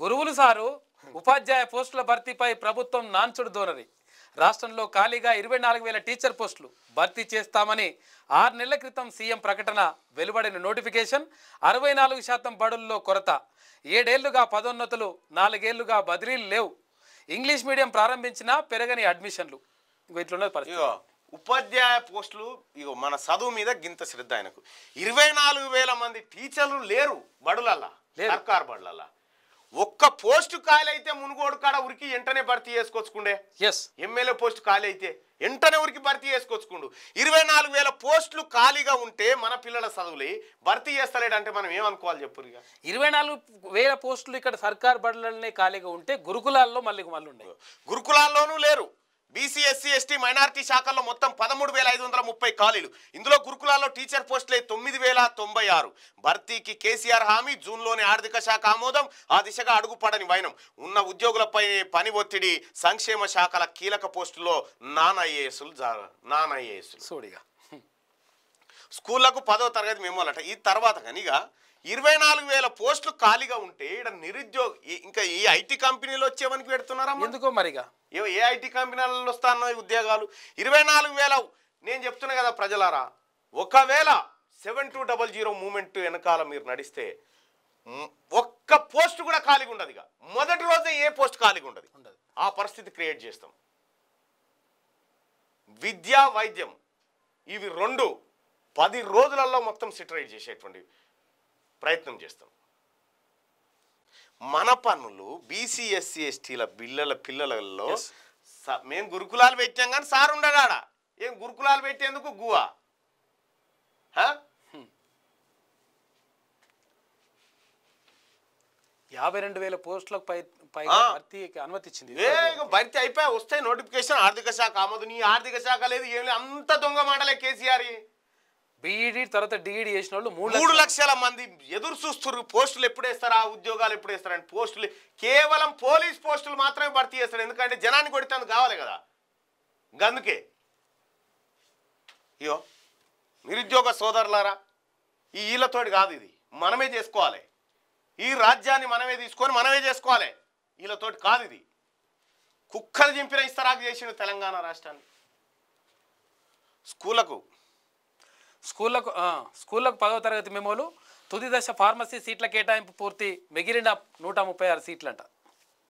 గురువులు సారు ఉపాధ్యాయ పోస్టుల భర్తీపై ప్రభుత్వం నాన్చుడు దోనది రాష్ట్రంలో ఖాళీగా ఇరవై నాలుగు వేల టీచర్ పోస్టులు భర్తీ చేస్తామని ఆరు నెలల క్రితం సీఎం ప్రకటన వెలువడిన నోటిఫికేషన్ అరవై నాలుగు శాతం బడుల్లో కొరత ఏడేళ్లుగా పదోన్నతులు నాలుగేళ్లుగా బదిలీలు లేవు ఇంగ్లీష్ మీడియం ప్రారంభించినా పెరగని అడ్మిషన్లు ఉపాధ్యాయ పోస్టులు ఇగో మన చదువు మీద గింత శ్రద్ధ ఆయనకు ఇరవై నాలుగు వేల మంది టీచర్లు లేరు బడులల్లా సర్కార్ బడులల్లా ఒక్క పోస్ట్ ఖాళీ అయితే మునుగోడు కాడ ఉరికి వెంటనే భర్తీ చేసుకొచ్చుకుండే ఎస్ ఎమ్మెల్యే పోస్ట్ ఖాళీ అయితే వెంటనే ఉరికి భర్తీ చేసుకొచ్చుకుండు ఇరవై నాలుగు వేల పోస్టులు ఖాళీగా ఉంటే మన పిల్లల చదువులు భర్తీ చేస్తలేడంటే మనం ఏమనుకోవాలి చెప్పు ఇరవై నాలుగు వేల పోస్టులు ఇక్కడ సర్కార్ బడులనే ఖాళీగా ఉంటే గురుకులాల్లో మళ్ళీ మళ్ళీ ఉండవు గురుకులాల్లోనూ లేరు బీసీ ఎస్సీ ఎస్టీ మైనార్టీ శాఖల్లో మొత్తం పదమూడు వేల ఐదు వందల ముప్పై ఖాళీలు ఇందులో గురుకులాల్లో టీచర్ పోస్టులే తొమ్మిది వేల తొంభై ఆరు భర్తీకి కేసీఆర్ హామీ జూన్లోని ఆర్థిక శాఖ ఆమోదం ఆ దిశగా అడుగుపడని వైనం ఉన్న ఉద్యోగులపై పని ఒత్తిడి సంక్షేమ శాఖల కీలక పోస్టుల్లో నాన్ ఐఏఎస్లు నాన్ ఐఏఎస్లు సోడిగా స్కూళ్లకు పదో తరగతి మేము అలట ఈ తర్వాత కానీ ఇరవై నాలుగు వేల పోస్టులు ఖాళీగా ఉంటే ఇక్కడ నిరుద్యోగ ఇంకా ఏ ఐటీ కంపెనీలు వచ్చేవనికి పెడుతున్నారా ఎందుకో మరిగా ఏ ఐటీ కంపెనీలలో వస్తానో ఉద్యోగాలు ఇరవై నాలుగు వేల నేను చెప్తున్నా కదా ప్రజలారా ఒకవేళ seven two double zero moment వెనకాల మీరు నడిస్తే ఒక్క పోస్ట్ కూడా ఖాళీగా ఉండదు ఇక మొదటి రోజే ఏ పోస్ట్ ఖాళీగా ఉండదు ఉండదు ఆ పరిస్థితి క్రియేట్ చేస్తాం విద్య వైద్యం ఇవి రెండు పది రోజులలో మొత్తం సిటరైజ్ చేసేటువంటివి ప్రయత్నం చేస్తాం మన పనులు బీసీఎస్సీ ఎస్టీల e బిల్లల పిల్లలలో మేము గురుకులాలు పెట్టాం కానీ సార్ ఉండగాడ ఏం గురుకులాలు పెట్టేందుకు గువా యాభై రెండు వేల పోస్టులకు భర్తీకి అనుమతిచ్చింది భర్తీ అయిపోయి వస్తాయి నోటిఫికేషన్ ఆర్థిక శాఖ ఆమోదు నీ ఆర్థిక శాఖ లేదు ఏం లేదు అంత దొంగ మాటలే కేసీఆర్ బీఈడి తర్వాత డిఈడి చేసిన వాళ్ళు మూడు లక్షల మంది ఎదురు చూస్తున్నారు పోస్టులు ఎప్పుడు వేస్తారు ఆ ఉద్యోగాలు ఎప్పుడు వేస్తారని పోస్టులు కేవలం పోలీస్ పోస్టులు మాత్రమే భర్తీ చేస్తారు ఎందుకంటే జనాన్ని కొడితే కావాలి కదా అందుకే అయ్యో నిరుద్యోగ సోదరులారా ఈ ఈలతోటి కాదు ఇది మనమే చేసుకోవాలి ఈ రాజ్యాన్ని మనమే తీసుకొని మనమే చేసుకోవాలి వీళ్ళతోటి కాదు ఇది కుక్కలు చింపిన ఇస్తారా చేసిన తెలంగాణ రాష్ట్రాన్ని స్కూళ్ళకు స్కూళ్ళకు స్కూళ్ళకు పదవ తరగతి మెమోలు తుది దశ ఫార్మసీ సీట్ల కేటాయింపు పూర్తి మిగిలిన నూట ముప్పై ఆరు సీట్లంట